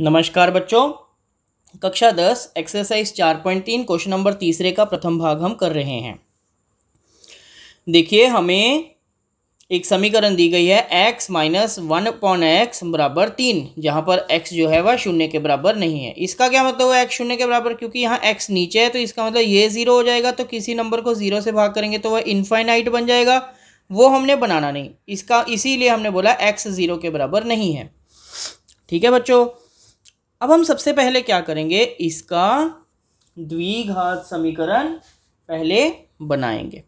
नमस्कार बच्चों कक्षा दस एक्सरसाइज चार पॉइंट तीन क्वेश्चन नंबर तीसरे का प्रथम भाग हम कर रहे हैं देखिए हमें एक समीकरण दी गई है x minus one upon x बराबर तीन जहाँ पर x जो है वह शून्य के बराबर नहीं है इसका क्या मतलब है x शून्य के बराबर क्योंकि यहाँ x नीचे है तो इसका मतलब ये ज़ीरो हो जाएगा तो किसी नंबर को ज़ीरो से भाग करेंगे तो वह इनफाइनाइट बन जाएगा वो हमने बनाना नहीं इसका इसीलिए हमने बोला x ज़ीरो के बराबर नहीं है ठीक है बच्चों अब हम सबसे पहले क्या करेंगे इसका द्विघात समीकरण पहले बनाएंगे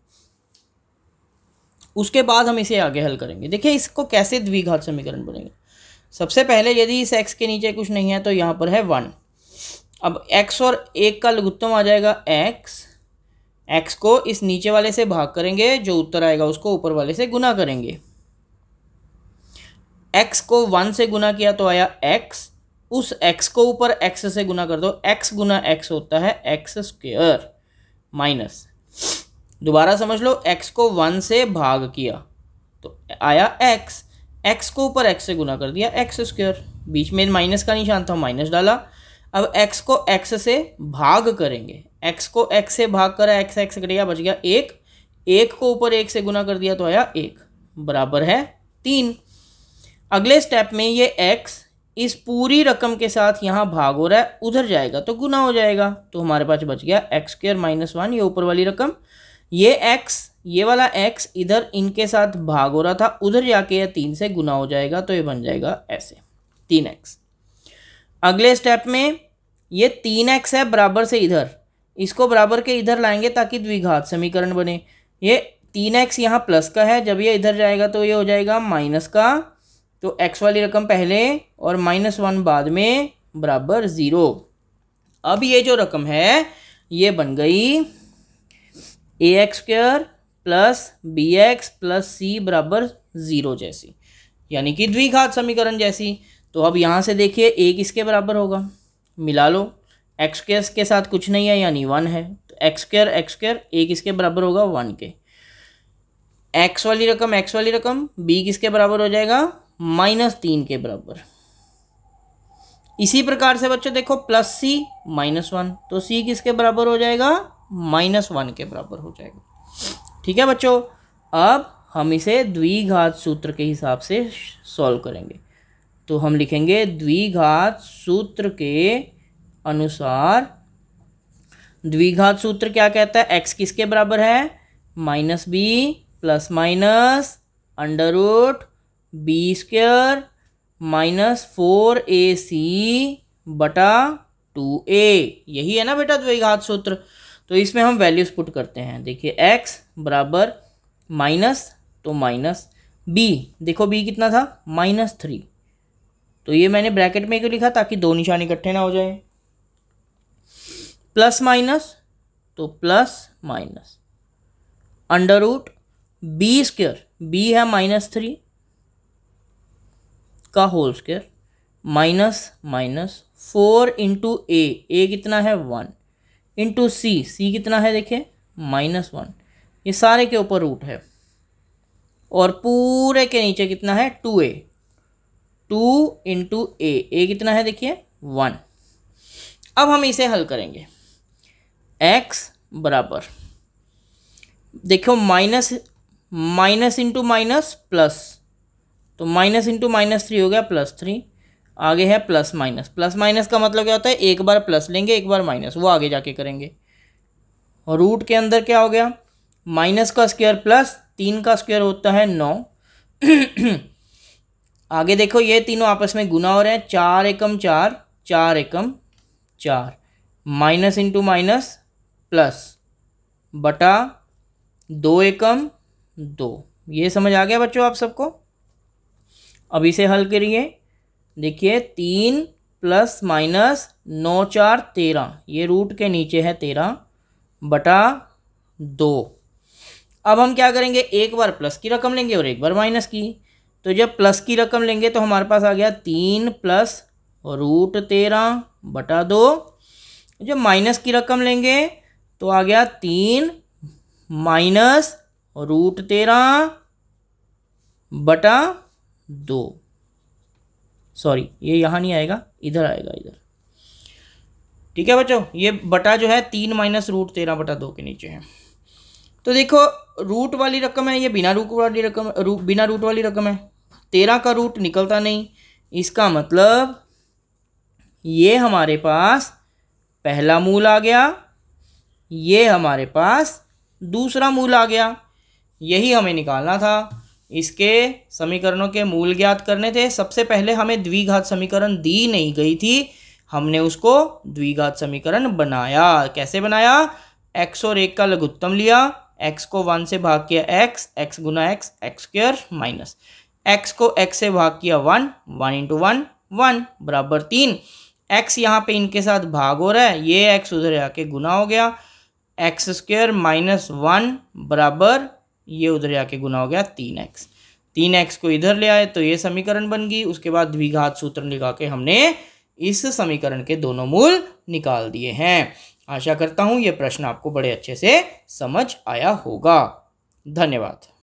उसके बाद हम इसे आगे हल करेंगे देखिए इसको कैसे द्विघात समीकरण बनेंगे सबसे पहले यदि इस एक्स के नीचे कुछ नहीं है तो यहाँ पर है वन अब एक्स और एक का लघुत्तम आ जाएगा एक्स एक्स को इस नीचे वाले से भाग करेंगे जो उत्तर आएगा उसको ऊपर वाले से गुना करेंगे एक्स को वन से गुना किया तो आया एक्स उस एक्स को ऊपर एक्स से गुना कर दो एक्स गुना एक्स होता है एक्स स्क्र माइनस दोबारा समझ लो एक्स को वन से भाग किया तो आया एक्स एक्स को ऊपर एक्स से गुना कर दिया एक्स स्क्र बीच में माइनस का निशान था माइनस डाला अब एक्स को एक्स से भाग करेंगे एक्स को एक्स से भाग करा एक्स एक्स करेगा बच गया एक एक को ऊपर एक से गुना कर दिया तो आया एक बराबर है तीन अगले स्टेप में ये एक्स इस पूरी रकम के साथ यहाँ भाग हो रहा है उधर जाएगा तो गुना हो जाएगा तो हमारे पास बच गया एक्स स्क्र माइनस वन ये ऊपर वाली रकम ये एक्स ये वाला एक्स इधर इनके साथ भाग हो रहा था उधर जाके यह तीन से गुना हो जाएगा तो ये बन जाएगा ऐसे तीन एक्स अगले स्टेप में ये तीन एक्स है बराबर से इधर इसको बराबर के इधर लाएंगे ताकि द्विघात समीकरण बने ये तीन एक्स यहाँ प्लस का है जब ये इधर जाएगा तो ये हो जाएगा माइनस का तो एक्स वाली रकम पहले और माइनस वन बाद में बराबर ज़ीरो अब ये जो रकम है ये बन गई a x square plus b x plus c बराबर ज़ीरो जैसी यानी कि द्विघात समीकरण जैसी तो अब यहाँ से देखिए ए किसके बराबर होगा मिला लो एक्स स्क्र के साथ कुछ नहीं है यानी वन है तो एक्स स्क्र एक्स स्क्र एक इसके बराबर होगा वन के एक्स वाली रकम एक्स वाली रकम बी किसके बराबर हो जाएगा माइनस तीन के बराबर इसी प्रकार से बच्चों देखो प्लस सी माइनस वन तो सी किसके बराबर हो जाएगा माइनस वन के बराबर हो जाएगा ठीक है बच्चों अब हम इसे द्विघात सूत्र के हिसाब से सॉल्व करेंगे तो हम लिखेंगे द्विघात सूत्र के अनुसार द्विघात सूत्र क्या कहता है एक्स किसके बराबर है minus b plus minus under root b square minus four a c बटा टू ए यही है ना बेटा द्विघात सूत्र तो इसमें हम वैल्यूज पुट करते हैं देखिए एक्स बराबर माइनस तो माइनस बी देखो बी कितना था माइनस थ्री तो ये मैंने ब्रैकेट में क्यों लिखा ताकि दो निशान इकट्ठे ना हो जाए प्लस माइनस तो plus minus under root b square b है माइनस थ्री का whole square minus minus four into a a कितना है वन इंटू सी सी कितना है देखिए माइनस वन ये सारे के ऊपर रूट है और पूरे के नीचे कितना है two a two into a a कितना है देखिए वन अब हम इसे हल करेंगे एक्स बराबर देखो minus minus into minus plus तो माइनस इंटू माइनस थ्री हो गया प्लस थ्री आगे है प्लस माइनस प्लस माइनस का मतलब क्या होता है एक बार प्लस लेंगे एक बार माइनस वो आगे जाके करेंगे और रूट के अंदर क्या हो गया माइनस का स्क्वायर प्लस तीन का स्क्वायर होता है नौ आगे देखो ये तीनों आपस में गुना हो रहे हैं चार एकम चार चार एकम चार माइनस इंटू माइनस प्लस बटा दो एकम दो ये समझ आ गया बच्चों आप सबको अब इसे हल करिए देखिए तीन प्लस माइनस नौ चार तेरह ये रूट के नीचे है तेरह बटा दो अब हम क्या करेंगे एक बार प्लस की रकम लेंगे और एक बार माइनस की तो जब प्लस की रकम लेंगे तो हमारे पास आ गया तीन प्लस रूट तेरह बटा दो जब माइनस की रकम लेंगे तो आ गया तीन माइनस रूट तेरह बटा दो सॉरी ये यहाँ नहीं आएगा इधर आएगा इधर ठीक है बच्चों ये बटा जो है तीन माइनस रूट तेरह बटा दो के नीचे है तो देखो रूट वाली रकम है ये बिना रूट वाली रकम रू, बिना रूट वाली रकम है तेरह का रूट निकलता नहीं इसका मतलब ये हमारे पास पहला मूल आ गया ये हमारे पास दूसरा मूल आ गया यही हमें निकालना था इसके समीकरणों के मूल ज्ञात करने थे सबसे पहले हमें द्विघात समीकरण दी नहीं गई थी हमने उसको द्विघात समीकरण बनाया कैसे बनाया एक्स और एक का लघुत्तम लिया एक्स को वन से भाग किया एक्स एक्स गुना x x square minus x को एक्स से भाग किया one one into one one बराबर तीन एक्स यहाँ पे इनके साथ भाग हो रहा है ये एक्स उधर आके गुना हो गया एक्स स्क्र माइनस वन बराबर ये उधर जाके गुना हो गया तीन एक्स तीन एक्स को इधर ले आए तो ये समीकरण बन गई उसके बाद द्विघात सूत्र लिखा के हमने इस समीकरण के दोनों मूल निकाल दिए हैं आशा करता हूँ ये प्रश्न आपको बड़े अच्छे से समझ आया होगा धन्यवाद